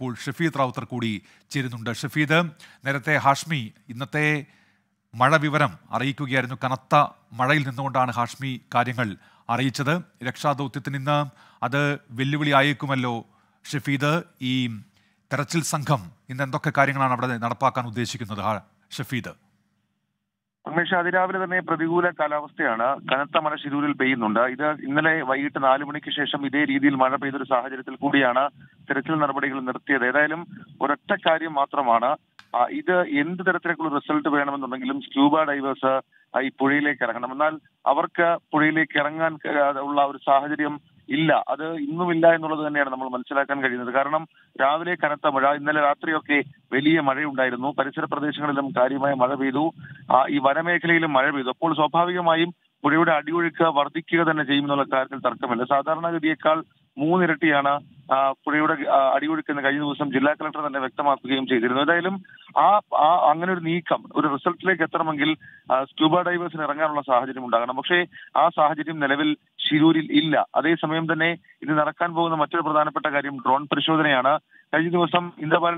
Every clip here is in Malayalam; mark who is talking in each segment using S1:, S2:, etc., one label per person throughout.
S1: ഇപ്പോൾ ഷഫീദ് റാവുത്തർ കൂടി ചേരുന്നുണ്ട് ഷഫീദ് നേരത്തെ ഹാഷ്മി ഇന്നത്തെ മഴ വിവരം അറിയിക്കുകയായിരുന്നു കനത്ത മഴയിൽ നിന്നുകൊണ്ടാണ് ഹാഷ്മി കാര്യങ്ങൾ അറിയിച്ചത് രക്ഷാദൗത്യത്തിന് നിന്ന് അത് വെല്ലുവിളി ആയേക്കുമല്ലോ ഷഫീദ് ഈ തെരച്ചിൽ സംഘം ഇന്ന് എന്തൊക്കെ കാര്യങ്ങളാണ് അവിടെ നടപ്പാക്കാൻ ഉദ്ദേശിക്കുന്നത് ഷഫീദ്
S2: ഉമേഷ് അതിരാവിലെ തന്നെ പ്രതികൂല കാലാവസ്ഥയാണ് കനത്ത മഴ ശിരൂരിൽ പെയ്യുന്നുണ്ട് ഇത് ഇന്നലെ വൈകിട്ട് നാലു മണിക്ക് ശേഷം ഇതേ രീതിയിൽ മഴ പെയ്തൊരു സാഹചര്യത്തിൽ കൂടിയാണ് തെരച്ചിൽ നടപടികൾ നിർത്തിയത് ഏതായാലും ഒരൊറ്റ കാര്യം മാത്രമാണ് ഇത് എന്ത് തരത്തിലേക്കുള്ള റിസൾട്ട് വേണമെന്നുണ്ടെങ്കിലും സ്ക്യൂബ ഡൈവേഴ്സ് ഈ പുഴയിലേക്ക് ഇറങ്ങണം എന്നാൽ അവർക്ക് പുഴയിലേക്ക് ഇറങ്ങാൻ ഉള്ള ഒരു സാഹചര്യം ഇല്ല അത് ഇന്നുമില്ല എന്നുള്ളത് തന്നെയാണ് നമ്മൾ മനസ്സിലാക്കാൻ കഴിയുന്നത് കാരണം രാവിലെ കനത്ത മഴ ഇന്നലെ രാത്രിയൊക്കെ വലിയ മഴയുണ്ടായിരുന്നു പരിസര പ്രദേശങ്ങളിലും കാര്യമായ മഴ പെയ്തു ഈ വനമേഖലയിലും മഴ പെയ്തു അപ്പോൾ സ്വാഭാവികമായും പുഴയുടെ അടിയൊഴുക്ക് വർദ്ധിക്കുക തന്നെ ചെയ്യുമെന്നുള്ള കാര്യത്തിൽ തർക്കമില്ല സാധാരണഗതിയേക്കാൾ മൂന്നിരട്ടിയാണ് പുഴയുടെ എന്ന് കഴിഞ്ഞ ദിവസം ജില്ലാ കളക്ടർ തന്നെ വ്യക്തമാക്കുകയും ചെയ്തിരുന്നു ഏതായാലും ആ ആ അങ്ങനെ ഒരു നീക്കം ഒരു റിസൾട്ടിലേക്ക് എത്തണമെങ്കിൽ സ്ക്യൂബ ഡൈവേഴ്സിന് ഇറങ്ങാനുള്ള സാഹചര്യം ഉണ്ടാകണം പക്ഷേ ആ സാഹചര്യം നിലവിൽ ശിരൂരിൽ ഇല്ല അതേസമയം തന്നെ ഇത് നടക്കാൻ പോകുന്ന മറ്റൊരു പ്രധാനപ്പെട്ട കാര്യം ഡ്രോൺ പരിശോധനയാണ് കഴിഞ്ഞ
S1: ദിവസം ഇന്ദ്രപാൽ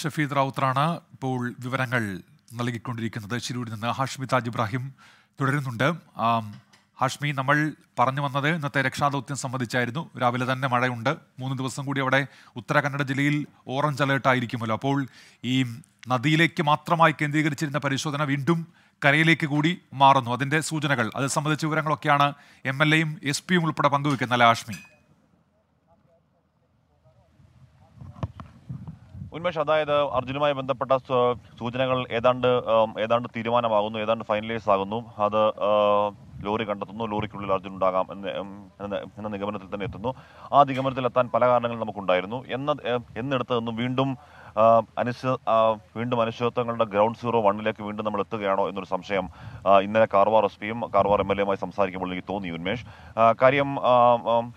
S1: ഷഫീദ് റൌത്രാണ് ഇപ്പോൾ വിവരങ്ങൾ നൽകിക്കൊണ്ടിരിക്കുന്നത് ശിരൂരിൽ നിന്ന് ഹാഷ്മി താജ് ഇബ്രാഹിം തുടരുന്നുണ്ട് ഹാഷ്മി നമ്മൾ പറഞ്ഞു വന്നത് ഇന്നത്തെ രക്ഷാദൌത്യം സംബന്ധിച്ചായിരുന്നു രാവിലെ തന്നെ മഴയുണ്ട് മൂന്ന് ദിവസം കൂടി അവിടെ ഉത്തരകന്നഡ ജില്ലയിൽ ഓറഞ്ച് അലേർട്ട് ആയിരിക്കുമല്ലോ അപ്പോൾ ഈ നദിയിലേക്ക് മാത്രമായി കേന്ദ്രീകരിച്ചിരുന്ന പരിശോധന വീണ്ടും കരയിലേക്ക് കൂടി മാറുന്നു അതിൻ്റെ സൂചനകൾ അത് സംബന്ധിച്ച വിവരങ്ങളൊക്കെയാണ് എം എൽ എയും എസ് പിയും ഉൾപ്പെടെ പങ്കുവെക്കുന്നത് അല്ലെ ഹാഷ്മി
S3: ഉന്മേഷ് അതായത് അർജുനുമായി ബന്ധപ്പെട്ട സൂചനകൾ ഏതാണ്ട് ഏതാണ്ട് തീരുമാനമാകുന്നു ഏതാണ്ട് ഫൈനലൈസ് ആകുന്നു അത് ലോറി കണ്ടെത്തുന്നു ലോറിക്കുള്ളിൽ അർജുൻ ഉണ്ടാകാം എന്ന് എന്ന നിഗമനത്തിൽ തന്നെ എത്തുന്നു ആ നിഗമനത്തിൽ എത്താൻ പല കാരണങ്ങൾ നമുക്കുണ്ടായിരുന്നു എന്ന എന്നിടത്ത് നിന്നും വീണ്ടും അനിശ്ചിത വീണ്ടും അനിശ്ചിതത്വങ്ങളുടെ ഗ്രൗണ്ട് സീറോ വണ്ണിലേക്ക് വീണ്ടും നമ്മൾ എത്തുകയാണോ എന്നൊരു സംശയം ഇന്നലെ കാർവാർ എസ് പിയും കാർവാർ എം എൽ എയുമായി സംസാരിക്കുമ്പോൾ എനിക്ക് തോന്നി ഉന്മേഷ് കാര്യം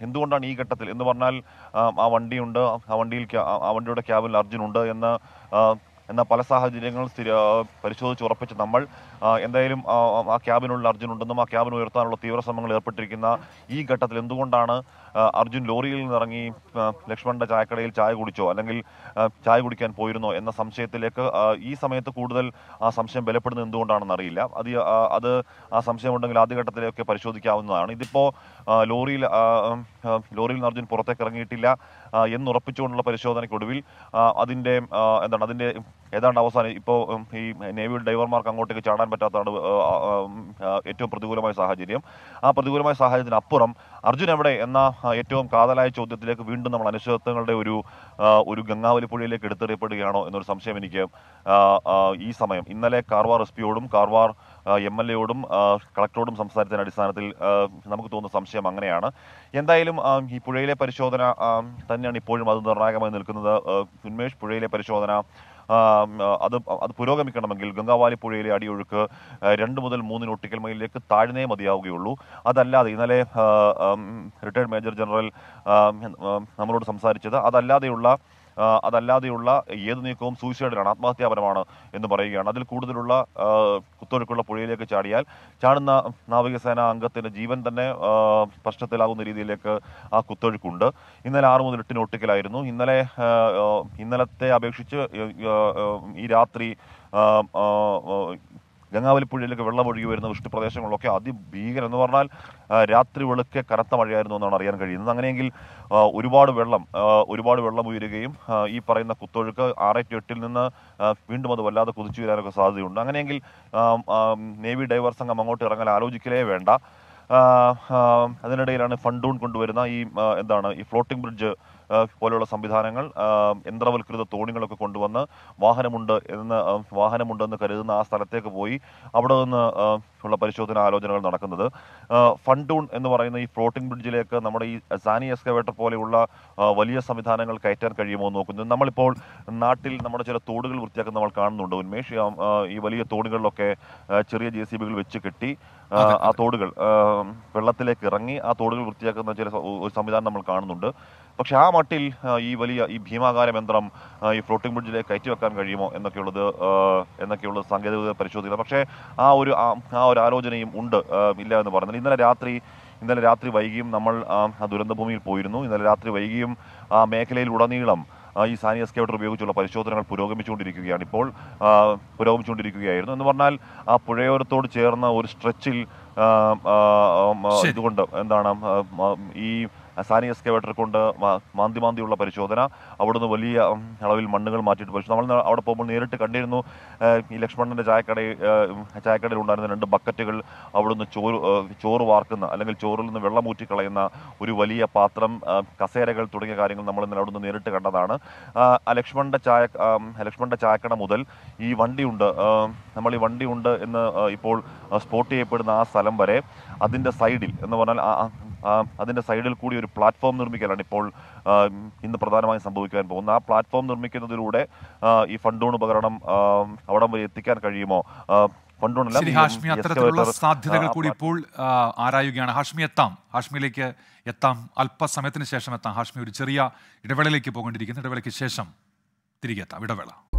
S3: എന്തുകൊണ്ടാണ് ഈ ഘട്ടത്തിൽ എന്ന് പറഞ്ഞാൽ ആ വണ്ടിയുണ്ട് ആ വണ്ടിയിൽ ആ വണ്ടിയുടെ ക്യാബിൽ അർജുൻ ഉണ്ട് എന്ന് എന്ന പല സാഹചര്യങ്ങൾ പരിശോധിച്ച് ഉറപ്പിച്ച് നമ്മൾ എന്തായാലും ആ ക്യാബിനുള്ള അർജുൻ ഉണ്ടെന്നും ആ ക്യാബിന് ഉയർത്താനുള്ള തീവ്ര ശ്രമങ്ങൾ ഏർപ്പെട്ടിരിക്കുന്ന ഈ ഘട്ടത്തിൽ എന്തുകൊണ്ടാണ് അർജുൻ ലോറിയിൽ നിന്നിറങ്ങി ലക്ഷ്മണന്റെ ചായക്കടയിൽ ചായ കുടിച്ചോ അല്ലെങ്കിൽ ചായ കുടിക്കാൻ പോയിരുന്നോ എന്ന സംശയത്തിലേക്ക് ഈ സമയത്ത് കൂടുതൽ ആ സംശയം ബലപ്പെടുന്നത് എന്തുകൊണ്ടാണെന്ന് അറിയില്ല അത് അത് ആ സംശയമുണ്ടെങ്കിൽ ആദ്യഘട്ടത്തിലൊക്കെ പരിശോധിക്കാവുന്നതാണ് ഇതിപ്പോ ലോറിയിൽ ലോറിയിൽ നിന്ന് അർജുൻ പുറത്തേക്ക് ഇറങ്ങിയിട്ടില്ല എന്നുറപ്പിച്ചുകൊണ്ടുള്ള പരിശോധനയ്ക്കൊടുവിൽ അതിന്റെ എന്താണ് അതിന്റെ ഏതാണ്ട് അവസാനം ഇപ്പോൾ ഈ നേവിയിൽ ഡൈവർമാർക്ക് അങ്ങോട്ടേക്ക് ചാടാൻ പറ്റാത്തതാണ് ഏറ്റവും പ്രതികൂലമായ സാഹചര്യം ആ പ്രതികൂലമായ സാഹചര്യത്തിനപ്പുറം അർജുൻ എവിടെ എന്ന ഏറ്റവും കാതലായ ചോദ്യത്തിലേക്ക് വീണ്ടും നമ്മൾ അനിശ്ചിതത്വങ്ങളുടെ ഒരു ഒരു ഗംഗാവലി പുഴയിലേക്ക് എടുത്തെറിയപ്പെടുകയാണോ എന്നൊരു സംശയം എനിക്ക് ഈ സമയം ഇന്നലെ കാർവാർ എസ് പിയോടും കാർവാർ എം എൽ എയോടും കളക്ടറോടും സംസാരിച്ചതിന് അടിസ്ഥാനത്തിൽ നമുക്ക് തോന്നുന്ന സംശയം അങ്ങനെയാണ് എന്തായാലും ഈ പുഴയിലെ പരിശോധന തന്നെയാണ് ഇപ്പോഴും അത് നിർണായകമായി നിൽക്കുന്നത് ഉന്മേഷ് പുഴയിലെ പരിശോധന അത് അത് പുരോഗമിക്കണമെങ്കിൽ ഗംഗാവാലി പുഴയിലെ അടിയൊഴുക്ക് രണ്ട് മുതൽ മൂന്ന് നോട്ടിക്കൽ മൈലിലേക്ക് താഴ്ന്നേ മതിയാവുകയുള്ളൂ അതല്ലാതെ ഇന്നലെ റിട്ടയർഡ് മേജർ ജനറൽ നമ്മളോട് സംസാരിച്ചത് അതല്ലാതെയുള്ള അതല്ലാതെയുള്ള ഏത് നീക്കവും സൂയിസൈഡിലാണ് ആത്മഹത്യാപരമാണ് എന്ന് പറയുകയാണ് അതിൽ കൂടുതലുള്ള കുത്തൊഴുക്കുള്ള പുഴയിലേക്ക് ചാടിയാൽ ചാടുന്ന നാവികസേന അംഗത്തിന്റെ ജീവൻ തന്നെ പ്രശ്നത്തിലാകുന്ന രീതിയിലേക്ക് ആ കുത്തൊഴുക്കുണ്ട് ഇന്നലെ ആറ് മുതൽ എട്ടിന് ഒട്ടിക്കലായിരുന്നു ഇന്നലെ ഇന്നലത്തെ അപേക്ഷിച്ച് ഈ രാത്രി ഗംഗാവലിപ്പുഴയിലൊക്കെ വെള്ളം ഒഴുകി വരുന്ന വൃഷ്ടിപ്രദേശങ്ങളിലൊക്കെ അതിഭീകരം എന്ന് പറഞ്ഞാൽ രാത്രി വെളുക്കെ കനത്ത മഴയായിരുന്നു എന്നാണ് അറിയാൻ കഴിയുന്നത് അങ്ങനെയെങ്കിൽ ഒരുപാട് വെള്ളം ഒരുപാട് വെള്ളം ഉയരുകയും ഈ പറയുന്ന കുത്തൊഴുക്ക് ആറേറ്റ് എട്ടിൽ നിന്ന് വീണ്ടും അത് വല്ലാതെ കുതിച്ചു വരാനൊക്കെ സാധ്യതയുണ്ട് അങ്ങനെയെങ്കിൽ നേവി ഡൈവർ സംഘം അങ്ങോട്ട് ഇറങ്ങാൻ ആലോചിക്കലേ വേണ്ട അതിനിടയിലാണ് ഫണ്ടൂൺ കൊണ്ടുവരുന്ന ഈ എന്താണ് ഈ ഫ്ലോട്ടിംഗ് ബ്രിഡ്ജ് പോലെയുള്ള സംവിധാനങ്ങൾ യന്ത്രവൽകൃത തോണികളൊക്കെ കൊണ്ടുവന്ന് വാഹനമുണ്ട് എന്ന് വാഹനമുണ്ടെന്ന് കരുതുന്ന ആ സ്ഥലത്തേക്ക് പോയി അവിടെ നിന്ന് ഉള്ള പരിശോധന ആലോചനകൾ നടക്കുന്നത് ഫണ്ടൂൺ എന്ന് പറയുന്ന ഈ ഫ്ലോട്ടിംഗ് ബ്രിഡ്ജിലേക്ക് നമ്മുടെ ഈ സാനി എക്സ്കവേറ്റർ പോലെയുള്ള വലിയ സംവിധാനങ്ങൾ കയറ്റാൻ കഴിയുമോ എന്ന് നോക്കുന്നു നമ്മളിപ്പോൾ നാട്ടിൽ നമ്മുടെ ചില തോടുകൾ വൃത്തിയാക്കുന്ന നമ്മൾ കാണുന്നുണ്ട് ഉന്മേഷ് ഈ വലിയ തോടുകളിലൊക്കെ ചെറിയ ജെ സി ബികൾ വെച്ച് കെട്ടി ആ തോടുകൾ വെള്ളത്തിലേക്ക് ഇറങ്ങി ആ തോടുകൾ വൃത്തിയാക്കുന്ന ചില ഒരു സംവിധാനം നമ്മൾ കാണുന്നുണ്ട് പക്ഷെ ആ മട്ടിൽ ഈ വലിയ ഈ ഭീമാകാര യന്ത്രം ഈ ഫ്ലോട്ടിംഗ് ബ്രിഡ്ജിലേക്ക് കയറ്റി വെക്കാൻ കഴിയുമോ എന്നൊക്കെയുള്ളത് എന്നൊക്കെയുള്ള സാങ്കേതിക പരിശോധിക്കുന്നത് പക്ഷേ ആ ഒരു ആ ഒരു ആലോചനയും ഉണ്ട് ഇല്ല എന്ന് പറഞ്ഞാൽ ഇന്നലെ രാത്രി ഇന്നലെ രാത്രി വൈകിയും നമ്മൾ ആ ദുരന്തഭൂമിയിൽ പോയിരുന്നു ഇന്നലെ രാത്രി വൈകിയും ആ ഉടനീളം ഈ സാനിയ സ്കേട്ടർ ഉപയോഗിച്ചുള്ള പരിശോധനകൾ പുരോഗമിച്ചുകൊണ്ടിരിക്കുകയാണ് ഇപ്പോൾ പുരോഗമിച്ചുകൊണ്ടിരിക്കുകയായിരുന്നു എന്ന് പറഞ്ഞാൽ ആ പുഴയോരത്തോട് ചേർന്ന ഒരു സ്ട്രെച്ചിൽ ഇതുകൊണ്ട് എന്താണ് ഈ സാനി എസ്കേവേറ്റർ കൊണ്ട് മാന്തി മാന്തിയുള്ള പരിശോധന അവിടുന്ന് വലിയ അളവിൽ മണ്ണുകൾ മാറ്റിയിട്ട് പരിശോധന നമ്മൾ അവിടെ പോകുമ്പോൾ നേരിട്ട് കണ്ടിരുന്നു ഈ ലക്ഷ്മണൻ്റെ ചായക്കടയിൽ ചായക്കടയിൽ ഉണ്ടായിരുന്ന രണ്ട് ബക്കറ്റുകൾ അവിടുന്ന് ചോറ് ചോറ് വാർക്കുന്ന അല്ലെങ്കിൽ ചോറിൽ നിന്ന് വെള്ളം ഊറ്റിക്കളയുന്ന ഒരു വലിയ പാത്രം കസേരകൾ തുടങ്ങിയ കാര്യങ്ങൾ നമ്മൾ ഇന്നലെ അവിടുന്ന് നേരിട്ട് കണ്ടതാണ് ലക്ഷ്മണൻ്റെ ചായ ലക്ഷ്മണൻ്റെ ചായക്കട മുതൽ ഈ വണ്ടിയുണ്ട് നമ്മൾ ഈ വണ്ടിയുണ്ട് എന്ന് ഇപ്പോൾ സ്പോട്ട് ചെയ്യപ്പെടുന്ന ആ സ്ഥലം വരെ അതിൻ്റെ സൈഡിൽ എന്ന് പറഞ്ഞാൽ അതിൻ്റെ സൈഡിൽ കൂടി ഒരു പ്ലാറ്റ്ഫോം നിർമ്മിക്കലാണ് ഇപ്പോൾ ഇന്ന് പ്രധാനമായും സംഭവിക്കാൻ പോകുന്നത് ആ പ്ലാറ്റ്ഫോം നിർമ്മിക്കുന്നതിലൂടെ ഈ ഫണ്ടൂൺ ഉപകരണം അവിടെ വരെ എത്തിക്കാൻ കഴിയുമോ ശരി ഹാഷ്മി അത്തരത്തിലുള്ള സാധ്യതകൾ കൂടി
S1: ഇപ്പോൾ ആരായുകയാണ് ഹാഷ്മി എത്താം ഹാഷ്മിയിലേക്ക് എത്താം അല്പസമയത്തിന് ശേഷം എത്താം ഹാഷ്മി ഒരു ചെറിയ ഇടവേളയിലേക്ക് പോകേണ്ടിയിരിക്കുന്നു ഇടവേളയ്ക്ക് ശേഷം തിരികെ എത്താം ഇടവേള